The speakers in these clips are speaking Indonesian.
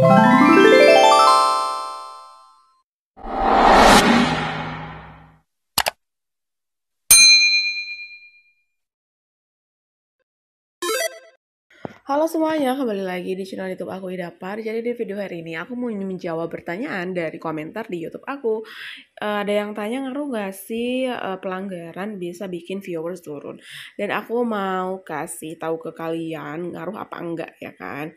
Halo semuanya, kembali lagi di channel YouTube aku Ida Par. Jadi di video hari ini aku mau menjawab pertanyaan dari komentar di YouTube aku. Uh, ada yang tanya ngaruh gak sih uh, pelanggaran bisa bikin viewers turun? Dan aku mau kasih tahu ke kalian ngaruh apa enggak ya kan?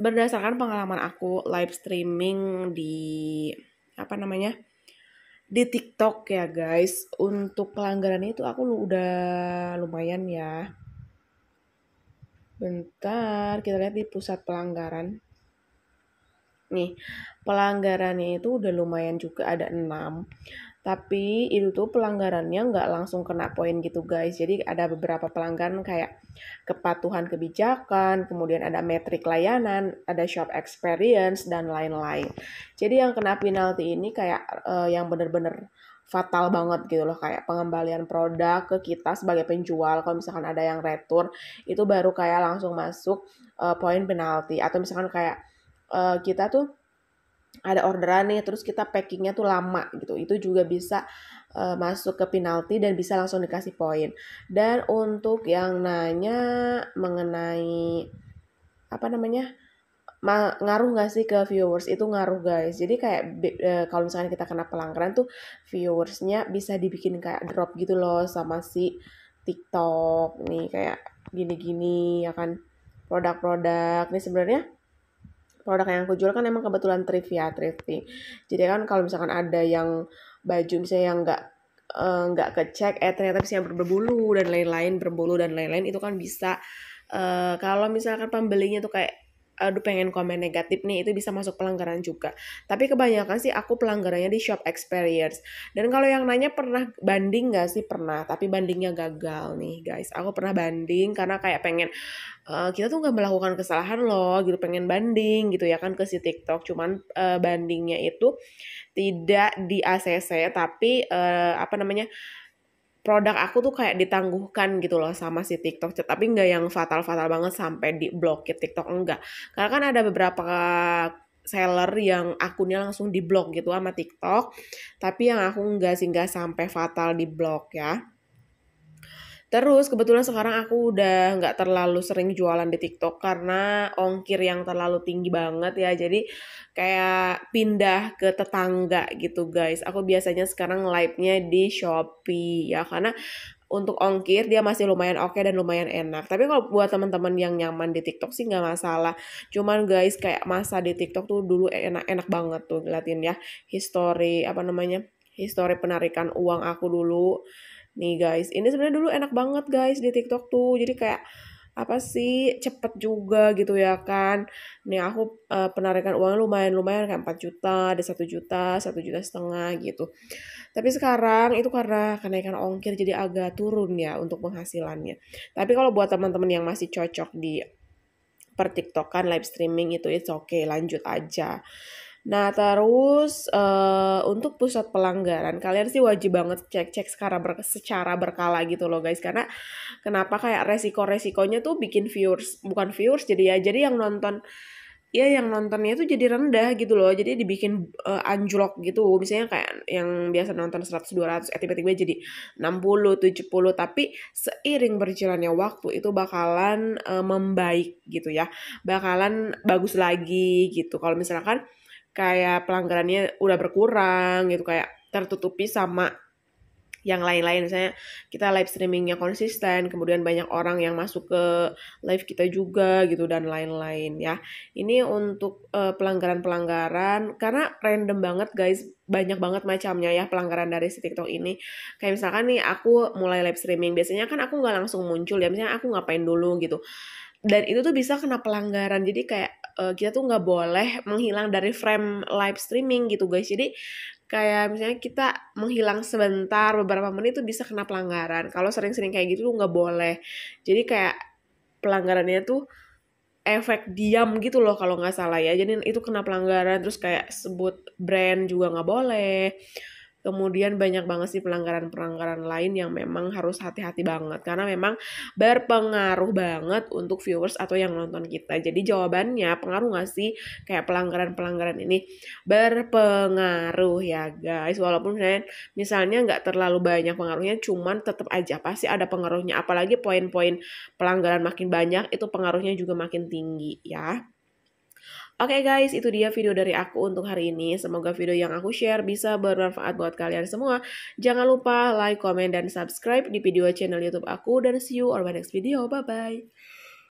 berdasarkan pengalaman aku live streaming di apa namanya di TikTok ya guys untuk pelanggaran itu aku udah lumayan ya bentar kita lihat di pusat pelanggaran nih pelanggarannya itu udah lumayan juga ada 6 tapi itu tuh pelanggarannya nggak langsung kena poin gitu guys jadi ada beberapa pelanggaran kayak kepatuhan kebijakan kemudian ada metrik layanan ada shop experience dan lain-lain jadi yang kena penalti ini kayak uh, yang bener-bener fatal banget gitu loh kayak pengembalian produk ke kita sebagai penjual kalau misalkan ada yang retur itu baru kayak langsung masuk uh, poin penalti atau misalkan kayak uh, kita tuh ada orderan nih terus kita packingnya tuh lama gitu itu juga bisa uh, masuk ke penalti dan bisa langsung dikasih poin dan untuk yang nanya mengenai apa namanya Ma ngaruh gak sih ke viewers itu ngaruh guys jadi kayak e, kalau misalnya kita kena pelanggaran tuh viewersnya bisa dibikin kayak drop gitu loh sama si TikTok nih kayak gini-gini ya kan produk-produk nih sebenarnya produk yang aku jual kan emang kebetulan trivia ya thrifting jadi kan kalau misalkan ada yang baju misalnya yang nggak eh, nggak uh, kecek eh ternyata misalnya berbulu dan lain-lain berbulu dan lain-lain itu kan bisa uh, kalau misalkan pembelinya tuh kayak aduh pengen komen negatif nih itu bisa masuk pelanggaran juga tapi kebanyakan sih aku pelanggarannya di shop experience dan kalau yang nanya pernah banding gak sih pernah tapi bandingnya gagal nih guys aku pernah banding karena kayak pengen uh, kita tuh nggak melakukan kesalahan loh gitu pengen banding gitu ya kan ke si TikTok cuman uh, bandingnya itu tidak di ACC tapi uh, apa namanya produk aku tuh kayak ditangguhkan gitu loh sama si TikTok tapi nggak yang fatal-fatal banget sampai di blokir TikTok enggak karena kan ada beberapa seller yang akunnya langsung diblok gitu sama TikTok tapi yang aku enggak sih nggak sampai fatal diblok ya Terus kebetulan sekarang aku udah nggak terlalu sering jualan di TikTok karena ongkir yang terlalu tinggi banget ya. Jadi kayak pindah ke tetangga gitu guys. Aku biasanya sekarang live-nya di Shopee ya karena untuk ongkir dia masih lumayan oke okay dan lumayan enak. Tapi kalau buat teman-teman yang nyaman di TikTok sih nggak masalah. Cuman guys kayak masa di TikTok tuh dulu enak-enak banget tuh ngeliatin ya history apa namanya history penarikan uang aku dulu Nih guys, ini sebenarnya dulu enak banget guys di TikTok tuh. Jadi kayak apa sih cepet juga gitu ya kan nih aku uh, penarikan uang lumayan lumayan kayak 4 juta ada satu juta satu juta setengah gitu tapi sekarang itu karena kenaikan ongkir jadi agak turun ya untuk penghasilannya tapi kalau buat teman-teman yang masih cocok di per TikTok live streaming itu it's okay lanjut aja Nah, terus uh, untuk pusat pelanggaran, kalian sih wajib banget cek-cek secara, ber secara berkala gitu loh guys. Karena kenapa kayak resiko-resikonya tuh bikin viewers, bukan viewers jadi ya, jadi yang nonton ya yang nontonnya tuh jadi rendah gitu loh jadi dibikin uh, anjlok gitu misalnya kayak yang biasa nonton 100 200 eh tiba-tiba jadi 60 70 tapi seiring berjalannya waktu itu bakalan uh, membaik gitu ya bakalan bagus lagi gitu kalau misalkan uh, kayak pelanggarannya udah berkurang gitu kayak tertutupi sama yang lain-lain misalnya kita live streamingnya konsisten kemudian banyak orang yang masuk ke live kita juga gitu dan lain-lain ya ini untuk eh, pelanggaran-pelanggaran uh, karena random banget guys banyak banget macamnya ya pelanggaran dari si TikTok ini kayak misalkan nih aku mulai live streaming biasanya kan aku nggak langsung muncul ya misalnya aku ngapain dulu gitu dan itu tuh bisa kena pelanggaran jadi kayak uh, kita tuh nggak boleh menghilang dari frame live streaming gitu guys jadi kayak misalnya kita menghilang sebentar beberapa menit itu bisa kena pelanggaran kalau sering-sering kayak gitu tuh nggak boleh jadi kayak pelanggarannya tuh efek diam gitu loh kalau nggak salah ya jadi itu kena pelanggaran terus kayak sebut brand juga nggak boleh Kemudian banyak banget sih pelanggaran-pelanggaran lain yang memang harus hati-hati banget karena memang berpengaruh banget untuk viewers atau yang nonton kita. Jadi jawabannya pengaruh nggak sih kayak pelanggaran-pelanggaran ini berpengaruh ya guys. Walaupun misalnya nggak terlalu banyak pengaruhnya, cuman tetap aja pasti ada pengaruhnya. Apalagi poin-poin pelanggaran makin banyak itu pengaruhnya juga makin tinggi ya. Oke okay guys, itu dia video dari aku untuk hari ini. Semoga video yang aku share bisa bermanfaat buat kalian semua. Jangan lupa like, comment, dan subscribe di video channel YouTube aku. Dan see you on my next video. Bye-bye.